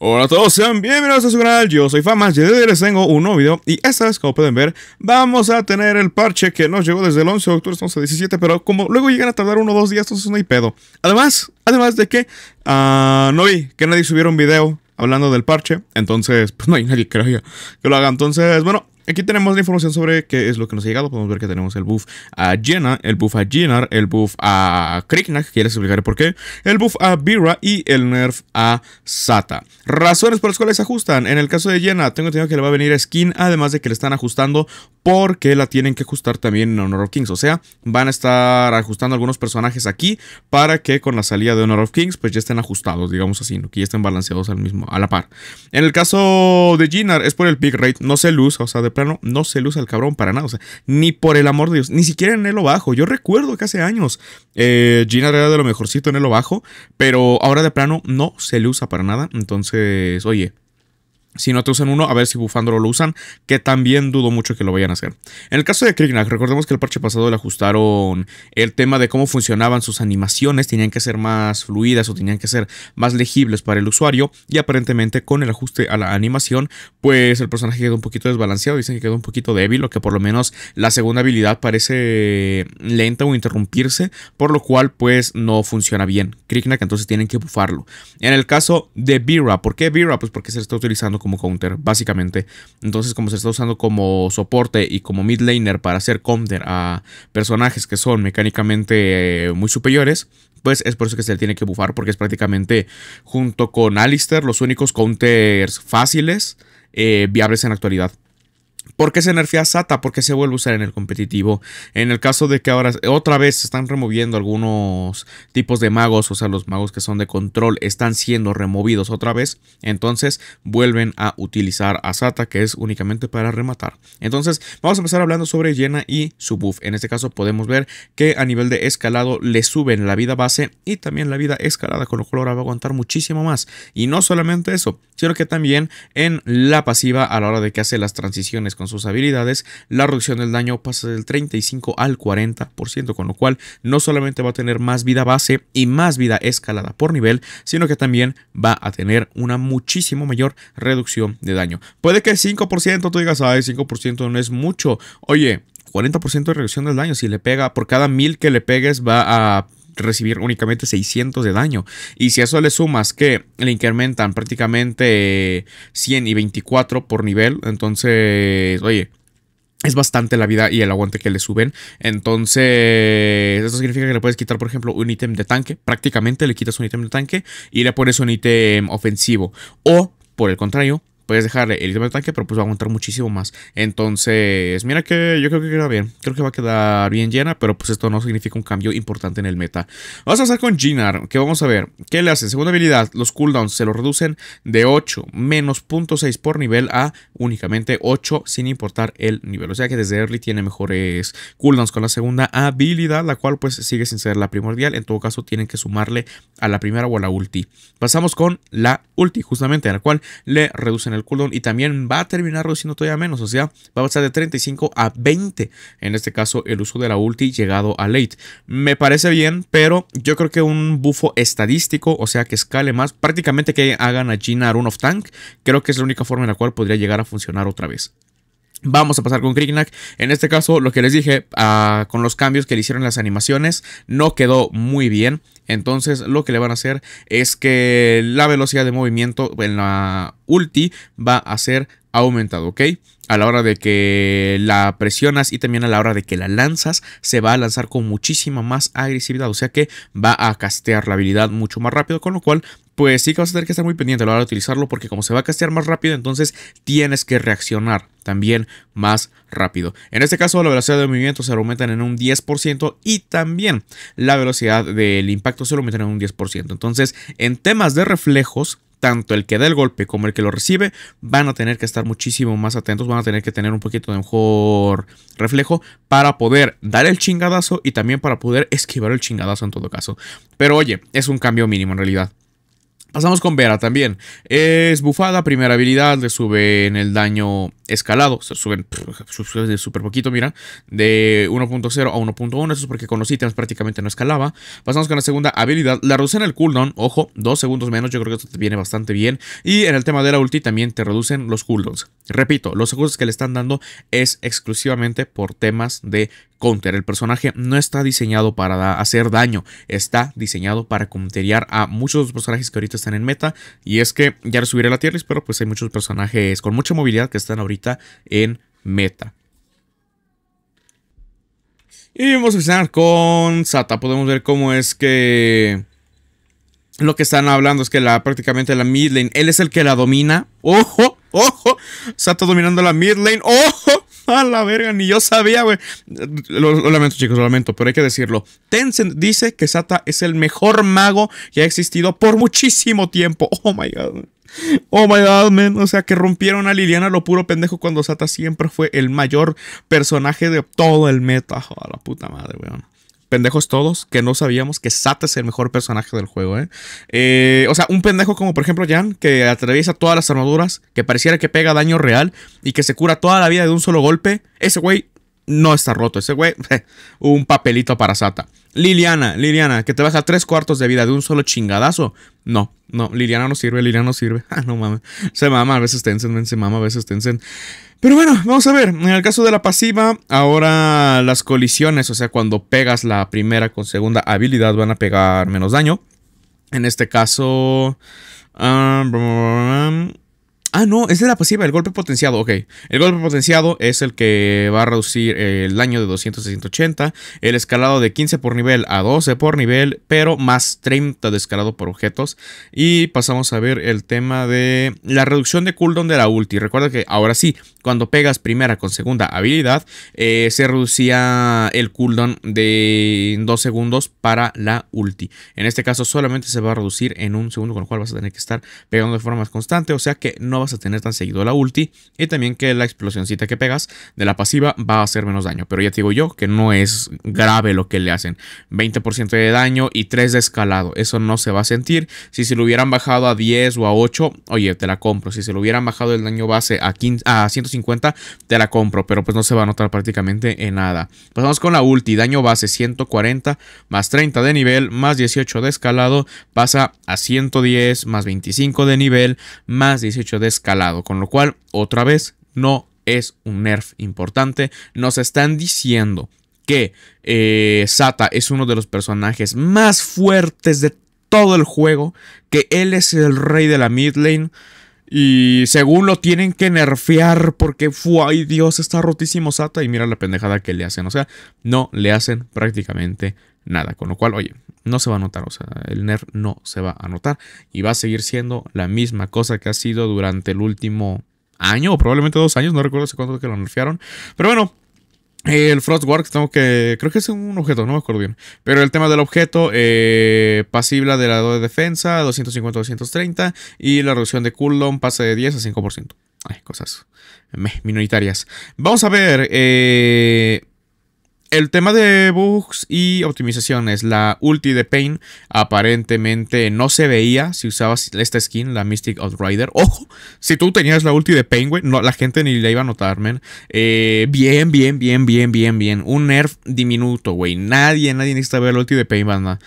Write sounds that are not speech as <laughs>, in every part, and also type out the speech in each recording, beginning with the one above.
Hola a todos, sean bienvenidos a su canal, yo soy Famas y hoy este les tengo un nuevo video y esta vez como pueden ver vamos a tener el parche que nos llegó desde el 11 de octubre, 11 17 pero como luego llegan a tardar uno o dos días entonces no hay pedo Además, además de que ah, no vi que nadie subiera un video hablando del parche, entonces pues no hay nadie creo yo que lo haga Entonces bueno, Aquí tenemos la información sobre qué es lo que nos ha llegado. Podemos ver que tenemos el buff a Jenna, el buff a Jennar, el buff a Kriknak, que ya les explicaré por qué, el buff a Bira y el nerf a Sata. Razones por las cuales se ajustan. En el caso de Jenna, tengo entendido que le va a venir skin, además de que le están ajustando porque la tienen que ajustar también en Honor of Kings. O sea, van a estar ajustando algunos personajes aquí para que con la salida de Honor of Kings, pues ya estén ajustados, digamos así, ¿no? que ya estén balanceados al mismo, a la par. En el caso de Jennar, es por el pick rate, no se luz, o sea, de no se usa el cabrón para nada. O sea, ni por el amor de Dios, ni siquiera en Elo Bajo. Yo recuerdo que hace años eh, Gina era de lo mejorcito en Elo Bajo, pero ahora de plano no se le usa para nada. Entonces, oye, si no te usan uno, a ver si bufándolo lo usan, que también dudo mucho que lo vayan a hacer. En el caso de Krignac, recordemos que el parche pasado le ajustaron el tema de cómo funcionaban sus animaciones, tenían que ser más fluidas o tenían que ser más legibles para el usuario, y aparentemente con el ajuste a la animación, pues el personaje quedó un poquito desbalanceado, dicen que quedó un poquito débil, o que por lo menos la segunda habilidad parece lenta o interrumpirse, por lo cual pues no funciona bien. Krignac entonces tienen que bufarlo. En el caso de Vira, ¿por qué Vira? Pues porque se está utilizando como counter, básicamente. Entonces, como se está usando como soporte y como mid laner para hacer counter a personajes que son mecánicamente eh, muy superiores, pues es por eso que se le tiene que bufar, porque es prácticamente junto con Alistair los únicos counters fáciles eh, viables en la actualidad. ¿Por qué se nerfea SATA? Porque se vuelve a usar en el competitivo. En el caso de que ahora otra vez se están removiendo algunos tipos de magos, o sea, los magos que son de control están siendo removidos otra vez, entonces vuelven a utilizar a SATA, que es únicamente para rematar. Entonces, vamos a empezar hablando sobre llena y su buff En este caso podemos ver que a nivel de escalado le suben la vida base y también la vida escalada, con lo cual ahora va a aguantar muchísimo más. Y no solamente eso, sino que también en la pasiva a la hora de que hace las transiciones con sus habilidades, la reducción del daño pasa del 35 al 40%, con lo cual no solamente va a tener más vida base y más vida escalada por nivel, sino que también va a tener una muchísimo mayor reducción de daño. Puede que 5% tú digas, ay, 5% no es mucho. Oye, 40% de reducción del daño. Si le pega, por cada mil que le pegues, va a recibir únicamente 600 de daño. Y si a eso le sumas que le incrementan prácticamente 100 eh, y 24 por nivel, entonces, oye, es bastante la vida y el aguante que le suben. Entonces, eso significa que le puedes quitar, por ejemplo, un ítem de tanque. Prácticamente le quitas un ítem de tanque y le pones un ítem ofensivo. O, por el contrario, puedes dejarle el idioma de tanque, pero pues va a aguantar muchísimo más. Entonces, mira que yo creo que queda bien. Creo que va a quedar bien llena, pero pues esto no significa un cambio importante en el meta. Vamos a pasar con Ginar, que vamos a ver. ¿Qué le hacen? Segunda habilidad, los cooldowns se lo reducen de 8 menos 0.6 por nivel a únicamente 8 sin importar el nivel. O sea que desde early tiene mejores cooldowns con la segunda habilidad, la cual pues sigue sin ser la primordial. En todo caso tienen que sumarle a la primera o a la ulti. Pasamos con la ulti, justamente, a la cual le reducen el el cooldown y también va a terminar reduciendo todavía menos, o sea, va a pasar de 35 a 20, en este caso el uso de la ulti llegado a late. Me parece bien, pero yo creo que un bufo estadístico, o sea, que escale más, prácticamente que hagan a Gina run of tank, creo que es la única forma en la cual podría llegar a funcionar otra vez. Vamos a pasar con Krignac. En este caso, lo que les dije, ah, con los cambios que le hicieron las animaciones, no quedó muy bien. Entonces lo que le van a hacer es que la velocidad de movimiento en la ulti va a ser aumentado, ¿ok? A la hora de que la presionas y también a la hora de que la lanzas, se va a lanzar con muchísima más agresividad, o sea que va a castear la habilidad mucho más rápido, con lo cual pues sí que vas a tener que estar muy pendiente a la hora de utilizarlo porque como se va a castear más rápido, entonces tienes que reaccionar también más rápido. En este caso, la velocidad de movimiento se aumentan en un 10% y también la velocidad del impacto se aumenta en un 10%. Entonces, en temas de reflejos, tanto el que da el golpe como el que lo recibe van a tener que estar muchísimo más atentos, van a tener que tener un poquito de mejor reflejo para poder dar el chingadazo y también para poder esquivar el chingadazo en todo caso. Pero oye, es un cambio mínimo en realidad. Pasamos con Vera también. Es bufada, primera habilidad, le en el daño escalado, se suben de súper poquito, mira, de 1.0 a 1.1, eso es porque con los ítems prácticamente no escalaba. Pasamos con la segunda habilidad, la reducen el cooldown, ojo, dos segundos menos, yo creo que esto te viene bastante bien. Y en el tema de la ulti también te reducen los cooldowns. Repito, los ajustes que le están dando es exclusivamente por temas de counter. El personaje no está diseñado para hacer daño, está diseñado para counterear a muchos de los personajes que ahorita están en meta. Y es que ya lo subiré la tierra pero pues hay muchos personajes con mucha movilidad que están ahorita en Meta. Y vamos a empezar con SATA. Podemos ver cómo es que lo que están hablando es que la, prácticamente la mid lane, él es el que la domina. ¡Ojo! ¡Ojo! Sata dominando la mid lane. ¡Ojo! <laughs> A la verga, ni yo sabía, güey. Lo, lo, lamento, chicos, lo lamento, pero hay que decirlo. Tencent dice que Sata es el mejor mago que ha existido por muchísimo tiempo. Oh my god. Oh my god, man. O sea, que rompieron a Liliana lo puro pendejo cuando Sata siempre fue el mayor personaje de todo el meta. A ah, la puta madre, weón. Pendejos todos que no sabíamos que Sata es el mejor personaje del juego, eh. ¿eh? o sea, un pendejo como por ejemplo Jan, que atraviesa todas las armaduras, que pareciera que pega daño real y que se cura toda la vida de un solo golpe. Ese güey no está roto. Ese güey, <laughs> un papelito para Sata. Liliana, Liliana, que te baja tres cuartos de vida de un solo chingadazo. No, no, Liliana no sirve, Liliana no sirve. <laughs> Ah, no mames. Se mama, a veces Tencent, se mama, a veces Tencent. Pero bueno, vamos a ver. En el caso de la pasiva, ahora las colisiones, o sea, cuando pegas la primera con segunda habilidad, van a pegar menos daño. En este caso. Ah, Ah, no, es de la pasiva, el golpe potenciado, ok. El golpe potenciado es el que va a reducir el daño de 200 a 180, el escalado de 15 por nivel a 12 por nivel, pero más 30 de escalado por objetos. Y pasamos a ver el tema de la reducción de cooldown de la ulti. Recuerda que ahora sí, cuando pegas primera con segunda habilidad, eh, se reducía el cooldown de 2 segundos para la ulti. En este caso solamente se va a reducir en un segundo, con lo cual vas a tener que estar pegando de forma más constante, o sea que no vas a tener tan seguido la ulti y también que la explosioncita que pegas de la pasiva va a hacer menos daño. Pero ya te digo yo que no es grave lo que le hacen. 20% de daño y 3 de escalado. Eso no se va a sentir. Si se lo hubieran bajado a 10 o a 8, oye, te la compro. Si se lo hubieran bajado el daño base a, a 150, te la compro. Pero pues no se va a notar prácticamente en nada. Pasamos con la ulti. Daño base 140 más 30 de nivel más 18 de escalado. Pasa a 110 más 25 de nivel más 18 de escalado, con lo cual, otra vez, no es un nerf importante. Nos están diciendo que eh, Sata es uno de los personajes más fuertes de todo el juego, que él es el rey de la mid lane. Y según lo tienen que nerfear porque, ¡ay Dios! Está rotísimo Sata y mira la pendejada que le hacen. O sea, no le hacen prácticamente nada. Con lo cual, oye, no se va a notar, o sea, el NER no se va a notar y va a seguir siendo la misma cosa que ha sido durante el último año o probablemente dos años, no recuerdo hace cuánto que lo nerfearon, pero bueno. el Frostworks, tengo que. Creo que es un objeto, no me acuerdo bien. Pero el tema del objeto, eh, de la de defensa, 250-230. Y la reducción de cooldown pasa de 10 a 5%. Ay, cosas minoritarias. Vamos a ver. Eh, el tema de bugs y optimizaciones. La ulti de Pain aparentemente no se veía si usabas esta skin, la Mystic Outrider. Ojo, si tú tenías la ulti de Pain, güey, no, la gente ni la iba a notar, men. Eh, bien, bien, bien, bien, bien, bien. Un nerf diminuto, güey. Nadie, nadie necesita ver la ulti de Pain, banda.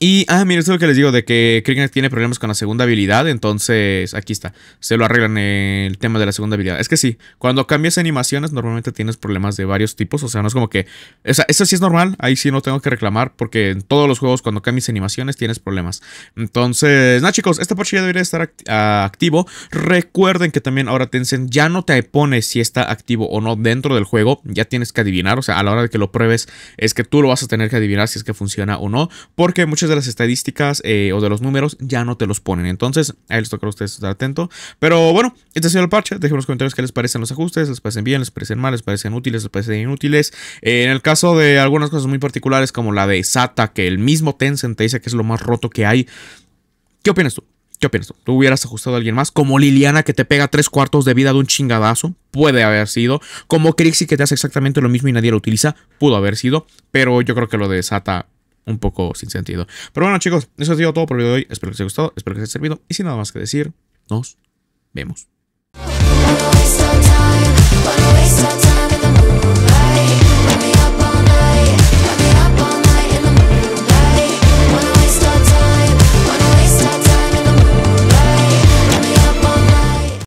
Y, ah, mira, esto es lo que les digo, de que Krignac tiene problemas con la segunda habilidad, entonces aquí está, se lo arreglan el tema de la segunda habilidad. Es que sí, cuando cambias animaciones normalmente tienes problemas de varios tipos, o sea, no es como que, o sea, eso sí es normal, ahí sí no tengo que reclamar, porque en todos los juegos cuando cambias animaciones tienes problemas. Entonces, nada chicos, este parche debería estar ah, activo. Recuerden que también ahora Tencent ya no te pone si está activo o no dentro del juego, ya tienes que adivinar, o sea, a la hora de que lo pruebes es que tú lo vas a tener que adivinar si es que funciona o no, porque muchas de las estadísticas eh, o de los números ya no te los ponen. Entonces, ahí les toca a ustedes estar atento. Pero bueno, este ha sido el parche. Dejen en los comentarios qué les parecen los ajustes, les parecen bien, les parecen mal, les parecen útiles, les parecen inútiles. Eh, en el caso de algunas cosas muy particulares como la de SATA, que el mismo Tencent te dice que es lo más roto que hay. ¿Qué opinas tú? ¿Qué opinas tú? ¿Tú hubieras ajustado a alguien más? Como Liliana que te pega tres cuartos de vida de un chingadazo. Puede haber sido. Como Crixie que te hace exactamente lo mismo y nadie lo utiliza. Pudo haber sido. Pero yo creo que lo de Sata un poco sin sentido. Pero bueno, chicos, eso ha sido todo por el video de hoy. Espero que les haya gustado, espero que les haya servido. Y sin nada más que decir, nos vemos.